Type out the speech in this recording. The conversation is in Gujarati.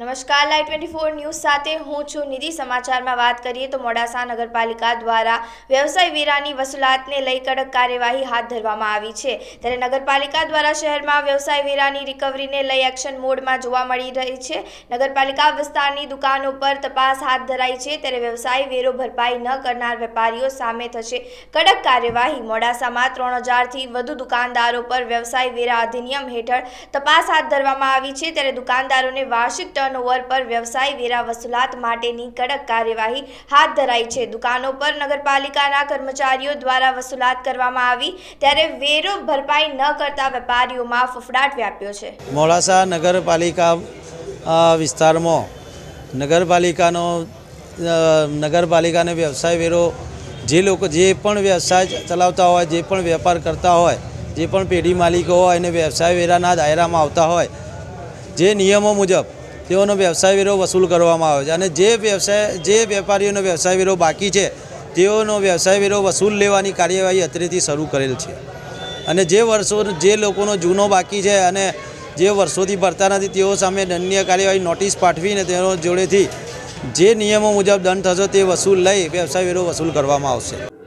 નમસ્કાર લાઈ ટ્વેન્ટી ફોર ન્યૂઝ સાથે હું છું નિધિ સમાચારમાં વાત કરીએ તો મોડાસા નગરપાલિકા દ્વારા વ્યવસાય વેરાની વસૂલાતને લઈ કડક કાર્યવાહી હાથ ધરવામાં આવી છે ત્યારે નગરપાલિકા દ્વારા શહેરમાં વ્યવસાય વેરાની રિકવરીને લઈ એક્શન મોડમાં જોવા મળી રહી છે નગરપાલિકા વિસ્તારની દુકાનો પર તપાસ હાથ ધરાઈ છે ત્યારે વ્યવસાય વેરો ભરપાઈ ન કરનાર વેપારીઓ સામે થશે કડક કાર્યવાહી મોડાસામાં ત્રણ હજારથી વધુ દુકાનદારો પર વ્યવસાય વેરા અધિનિયમ હેઠળ તપાસ હાથ ધરવામાં આવી છે ત્યારે દુકાનદારોને વાર્ષિક ટર્નઓવર પર વ્યવસાય વેરા વસૂલાત માટેની કડક કાર્યવાહી હાથ ધરાઈ છે દુકાનો પર નગરપાલિકાના કર્મચારીઓ દ્વારા વસૂલાત કરવામાં આવી ત્યારે વેરો ભરપાઈ ન કરતા વેપારીઓમાં ફફડાટ વ્યાપ્યો છે મોડાસા નગરપાલિકા વિસ્તારમાં નગરપાલિકાનો નગરપાલિકાને વ્યવસાય વેરો જે લોકો જે પણ વ્યવસાય ચલાવતા હોય જે પણ વેપાર કરતા હોય જે પણ પેઢી માલિકો હોય અને વ્યવસાય વેરાના દાયરામાં આવતા હોય જે નિયમો મુજબ તેઓનો વ્યવસાય વેરો વસૂલ કરવામાં આવે છે અને જે વ્યવસાય જે વેપારીઓનો વ્યવસાય વેરો બાકી છે તેઓનો વ્યવસાય વેરો વસૂલ લેવાની કાર્યવાહી અત્રેથી શરૂ કરેલ છે અને જે વર્ષો જે લોકોનો જૂનો બાકી છે અને જે વર્ષોથી ભરતા નથી તેઓ સામે દંડનીય કાર્યવાહી નોટિસ પાઠવીને તેઓ જોડેથી જે નિયમો મુજબ દંડ થશે તે વસૂલ લઈ વ્યવસાય વેરો વસૂલ કરવામાં આવશે